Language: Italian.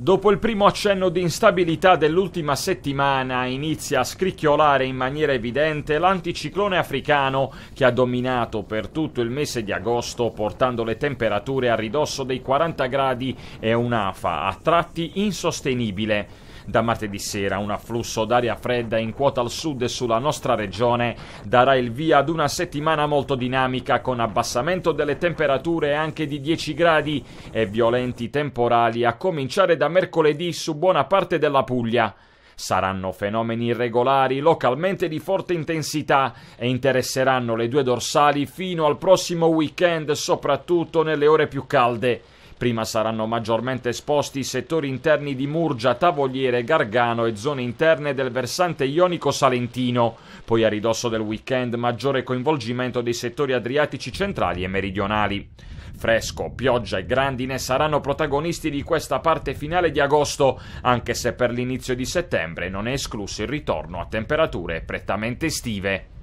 Dopo il primo accenno di instabilità dell'ultima settimana inizia a scricchiolare in maniera evidente l'anticiclone africano che ha dominato per tutto il mese di agosto portando le temperature a ridosso dei 40 gradi e un'afa a tratti insostenibile. Da martedì sera un afflusso d'aria fredda in quota al sud e sulla nostra regione darà il via ad una settimana molto dinamica con abbassamento delle temperature anche di 10 gradi e violenti temporali a cominciare da mercoledì su buona parte della Puglia. Saranno fenomeni irregolari, localmente di forte intensità e interesseranno le due dorsali fino al prossimo weekend, soprattutto nelle ore più calde. Prima saranno maggiormente esposti i settori interni di Murgia, Tavoliere, Gargano e zone interne del versante ionico salentino. Poi a ridosso del weekend maggiore coinvolgimento dei settori adriatici centrali e meridionali. Fresco, pioggia e grandine saranno protagonisti di questa parte finale di agosto, anche se per l'inizio di settembre non è escluso il ritorno a temperature prettamente estive.